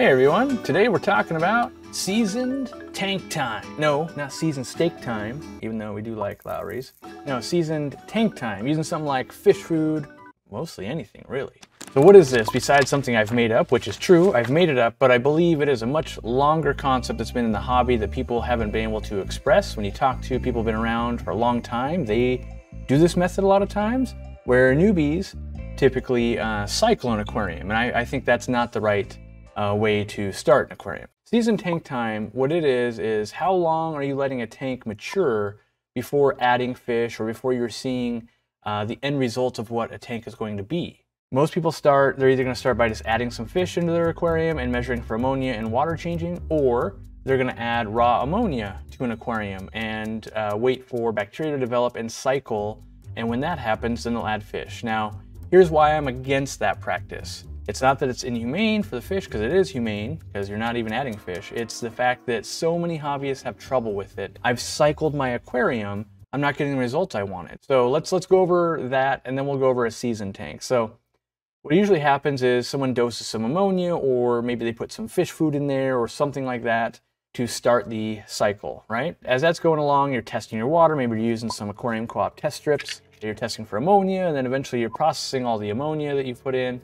Hey everyone, today we're talking about seasoned tank time. No, not seasoned steak time, even though we do like Lowry's. No, seasoned tank time, using something like fish food, mostly anything really. So what is this besides something I've made up, which is true, I've made it up, but I believe it is a much longer concept that's been in the hobby that people haven't been able to express. When you talk to people who've been around for a long time, they do this method a lot of times, where newbies typically uh, cycle an aquarium, and I, I think that's not the right uh, way to start an aquarium. Season tank time, what it is, is how long are you letting a tank mature before adding fish or before you're seeing uh, the end result of what a tank is going to be. Most people start, they're either going to start by just adding some fish into their aquarium and measuring for ammonia and water changing, or they're going to add raw ammonia to an aquarium and uh, wait for bacteria to develop and cycle. And when that happens, then they'll add fish. Now, here's why I'm against that practice. It's not that it's inhumane for the fish, because it is humane, because you're not even adding fish. It's the fact that so many hobbyists have trouble with it. I've cycled my aquarium, I'm not getting the results I wanted. So let's let's go over that, and then we'll go over a season tank. So what usually happens is someone doses some ammonia, or maybe they put some fish food in there, or something like that to start the cycle, right? As that's going along, you're testing your water, maybe you're using some aquarium co-op test strips, you're testing for ammonia, and then eventually you're processing all the ammonia that you've put in,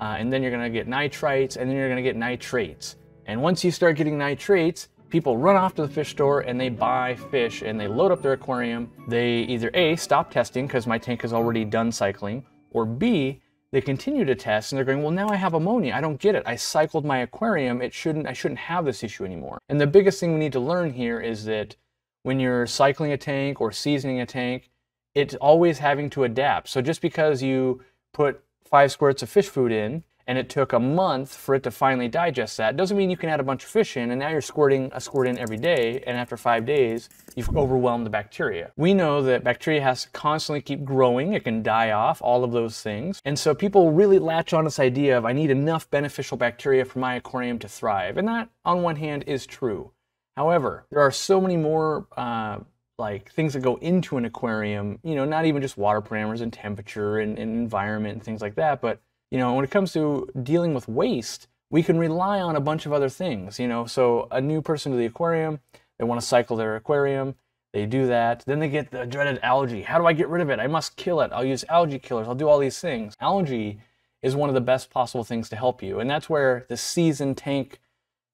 uh, and then you're going to get nitrites, and then you're going to get nitrates. And once you start getting nitrates, people run off to the fish store and they buy fish and they load up their aquarium. They either A, stop testing because my tank is already done cycling, or B, they continue to test and they're going, well, now I have ammonia. I don't get it. I cycled my aquarium. It shouldn't, I shouldn't have this issue anymore. And the biggest thing we need to learn here is that when you're cycling a tank or seasoning a tank, it's always having to adapt. So just because you put five squirts of fish food in, and it took a month for it to finally digest that. Doesn't mean you can add a bunch of fish in and now you're squirting a squirt in every day and after five days, you've overwhelmed the bacteria. We know that bacteria has to constantly keep growing. It can die off, all of those things. And so people really latch on this idea of I need enough beneficial bacteria for my aquarium to thrive. And that on one hand is true. However, there are so many more uh, like things that go into an aquarium, you know, not even just water parameters and temperature and, and environment and things like that, but you know, when it comes to dealing with waste, we can rely on a bunch of other things, you know. So a new person to the aquarium, they want to cycle their aquarium, they do that. Then they get the dreaded algae. How do I get rid of it? I must kill it. I'll use algae killers. I'll do all these things. Algae is one of the best possible things to help you. And that's where the season tank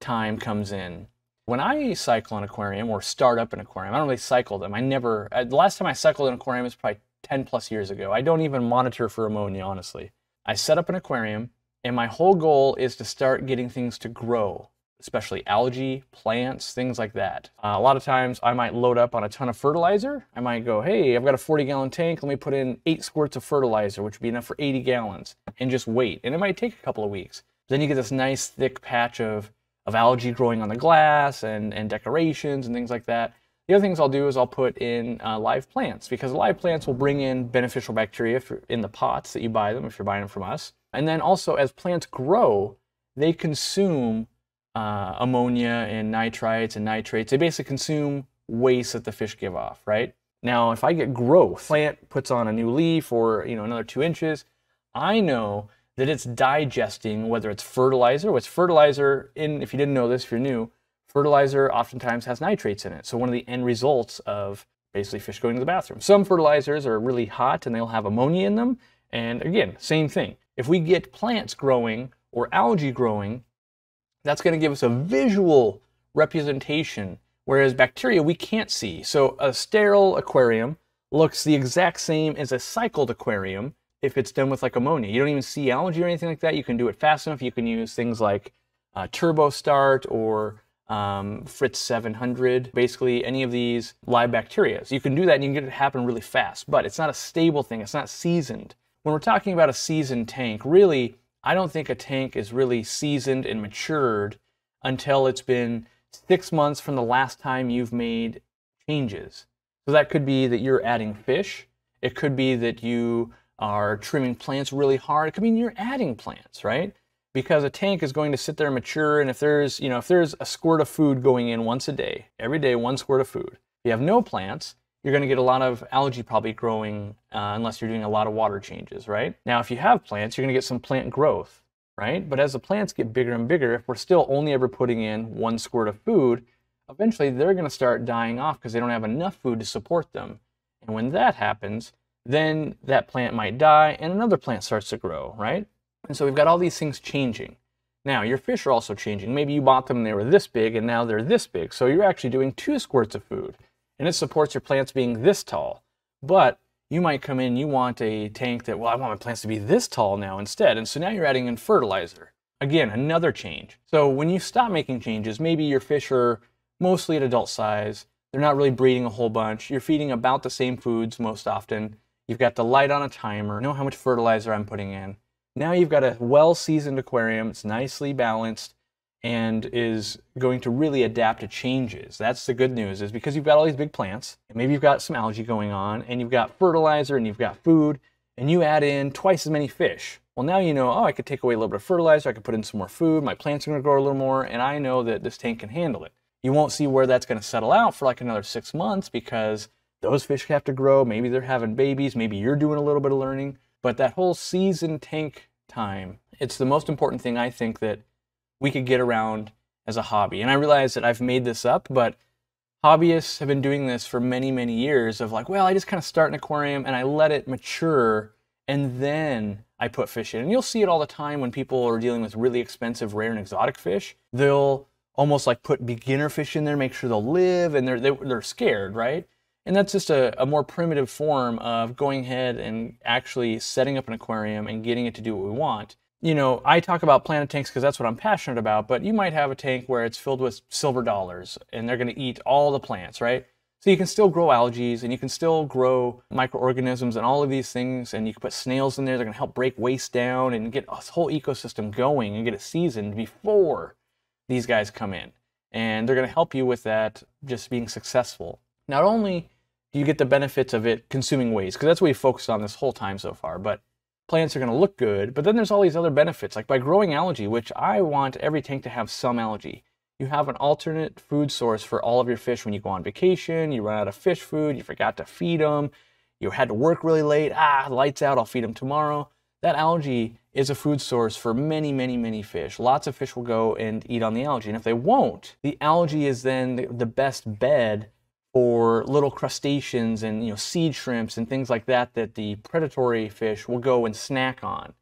time comes in. When I cycle an aquarium or start up an aquarium, I don't really cycle them. I never, uh, the last time I cycled an aquarium was probably 10 plus years ago. I don't even monitor for ammonia, honestly. I set up an aquarium, and my whole goal is to start getting things to grow, especially algae, plants, things like that. Uh, a lot of times I might load up on a ton of fertilizer. I might go, hey, I've got a 40 gallon tank. Let me put in eight squirts of fertilizer, which would be enough for 80 gallons, and just wait. And it might take a couple of weeks. Then you get this nice thick patch of of algae growing on the glass and, and decorations and things like that. The other things I'll do is I'll put in uh, live plants because live plants will bring in beneficial bacteria in the pots that you buy them if you're buying them from us. And then also as plants grow, they consume uh, ammonia and nitrites and nitrates. They basically consume waste that the fish give off, right? Now, if I get growth, plant puts on a new leaf or you know another two inches, I know that it's digesting, whether it's fertilizer, which fertilizer, in, if you didn't know this, if you're new, fertilizer oftentimes has nitrates in it. So one of the end results of basically fish going to the bathroom. Some fertilizers are really hot and they'll have ammonia in them. And again, same thing. If we get plants growing or algae growing, that's going to give us a visual representation, whereas bacteria we can't see. So a sterile aquarium looks the exact same as a cycled aquarium, if it's done with like ammonia. You don't even see algae or anything like that. You can do it fast enough. You can use things like uh, Turbo Start or um, Fritz 700, basically any of these live bacteria. So you can do that and you can get it happen really fast, but it's not a stable thing. It's not seasoned. When we're talking about a seasoned tank, really, I don't think a tank is really seasoned and matured until it's been six months from the last time you've made changes. So that could be that you're adding fish. It could be that you are trimming plants really hard. It could mean you're adding plants, right? Because a tank is going to sit there and mature, and if there's, you know, if there's a squirt of food going in once a day, every day one squirt of food, if you have no plants, you're going to get a lot of algae probably growing uh, unless you're doing a lot of water changes, right? Now, if you have plants, you're going to get some plant growth, right? But as the plants get bigger and bigger, if we're still only ever putting in one squirt of food, eventually they're going to start dying off because they don't have enough food to support them. And when that happens, then that plant might die and another plant starts to grow, right? And so we've got all these things changing. Now, your fish are also changing. Maybe you bought them and they were this big and now they're this big. So you're actually doing two squirts of food and it supports your plants being this tall. But you might come in, you want a tank that, well, I want my plants to be this tall now instead. And so now you're adding in fertilizer. Again, another change. So when you stop making changes, maybe your fish are mostly at adult size. They're not really breeding a whole bunch. You're feeding about the same foods most often. You've got the light on a timer, know how much fertilizer I'm putting in. Now you've got a well-seasoned aquarium, it's nicely balanced, and is going to really adapt to changes. That's the good news is because you've got all these big plants, and maybe you've got some algae going on, and you've got fertilizer, and you've got food, and you add in twice as many fish. Well, now you know, oh, I could take away a little bit of fertilizer, I could put in some more food, my plants are gonna grow a little more, and I know that this tank can handle it. You won't see where that's gonna settle out for like another six months because those fish have to grow. Maybe they're having babies. Maybe you're doing a little bit of learning. But that whole season tank time, it's the most important thing I think that we could get around as a hobby. And I realize that I've made this up, but hobbyists have been doing this for many, many years of like, well, I just kind of start an aquarium and I let it mature and then I put fish in. And you'll see it all the time when people are dealing with really expensive, rare, and exotic fish. They'll almost like put beginner fish in there, make sure they'll live, and they're, they, are scared, right? And that's just a, a, more primitive form of going ahead and actually setting up an aquarium and getting it to do what we want. You know, I talk about planet tanks because that's what I'm passionate about, but you might have a tank where it's filled with silver dollars and they're going to eat all the plants, right? So you can still grow algae and you can still grow microorganisms and all of these things. And you can put snails in there. They're going to help break waste down and get this whole ecosystem going and get it seasoned before these guys come in. And they're going to help you with that just being successful. Not only you get the benefits of it consuming waste because that's what we focused on this whole time so far. But plants are going to look good, but then there's all these other benefits, like by growing algae, which I want every tank to have some algae. You have an alternate food source for all of your fish when you go on vacation, you run out of fish food, you forgot to feed them, you had to work really late, ah, lights out, I'll feed them tomorrow. That algae is a food source for many, many, many fish. Lots of fish will go and eat on the algae. And if they won't, the algae is then the best bed or little crustaceans and you know seed shrimps and things like that that the predatory fish will go and snack on.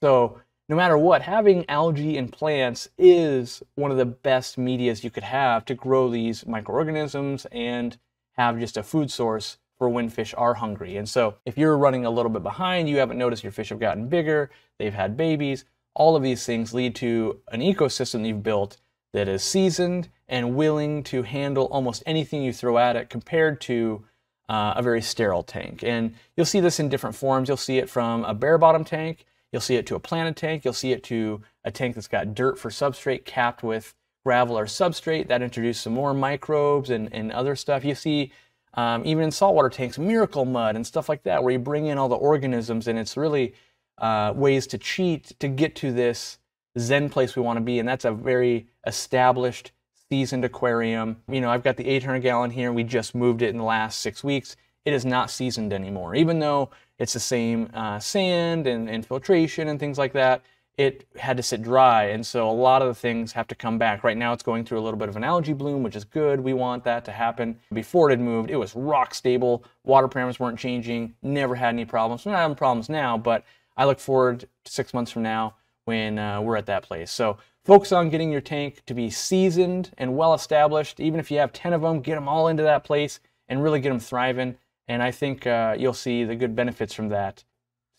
So no matter what, having algae and plants is one of the best medias you could have to grow these microorganisms and have just a food source for when fish are hungry. And so if you're running a little bit behind, you haven't noticed your fish have gotten bigger, they've had babies, all of these things lead to an ecosystem you've built that is seasoned and willing to handle almost anything you throw at it compared to uh, a very sterile tank. And you'll see this in different forms. You'll see it from a bare bottom tank, you'll see it to a planted tank, you'll see it to a tank that's got dirt for substrate capped with gravel or substrate that introduces some more microbes and, and other stuff. You see um, even in saltwater tanks, miracle mud and stuff like that, where you bring in all the organisms and it's really uh, ways to cheat to get to this Zen place we want to be. And that's a very established, seasoned aquarium. You know, I've got the 800 gallon here. We just moved it in the last six weeks. It is not seasoned anymore. Even though it's the same uh, sand and, and filtration and things like that, it had to sit dry. And so a lot of the things have to come back. Right now it's going through a little bit of an algae bloom, which is good. We want that to happen. Before it had moved, it was rock stable. Water parameters weren't changing, never had any problems. We're not having problems now, but I look forward to six months from now when uh, we're at that place. So focus on getting your tank to be seasoned and well established. Even if you have 10 of them, get them all into that place and really get them thriving. And I think uh, you'll see the good benefits from that.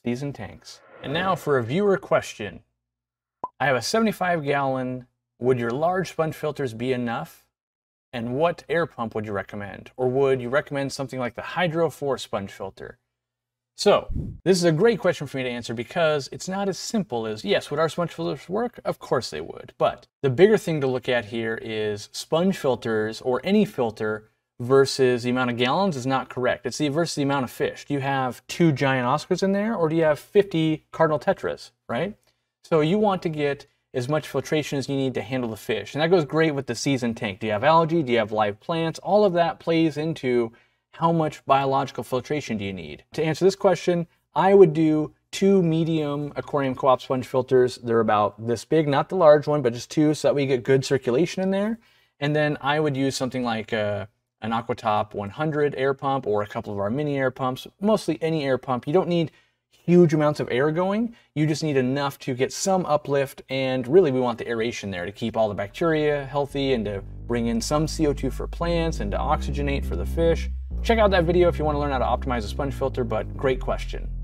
Seasoned tanks. And now for a viewer question. I have a 75 gallon. Would your large sponge filters be enough? And what air pump would you recommend? Or would you recommend something like the Hydro 4 sponge filter? So, this is a great question for me to answer because it's not as simple as, yes, would our sponge filters work? Of course they would. But the bigger thing to look at here is sponge filters or any filter versus the amount of gallons is not correct. It's the versus the amount of fish. Do you have two giant Oscars in there or do you have 50 cardinal tetras, right? So you want to get as much filtration as you need to handle the fish. And that goes great with the season tank. Do you have algae? Do you have live plants? All of that plays into how much biological filtration do you need? To answer this question, I would do two medium aquarium co-op sponge filters. They're about this big, not the large one, but just two so that we get good circulation in there. And then I would use something like a, uh, an Aquatop 100 air pump or a couple of our mini air pumps, mostly any air pump. You don't need huge amounts of air going. You just need enough to get some uplift and really we want the aeration there to keep all the bacteria healthy and to bring in some CO2 for plants and to oxygenate for the fish. Check out that video if you want to learn how to optimize a sponge filter, but great question.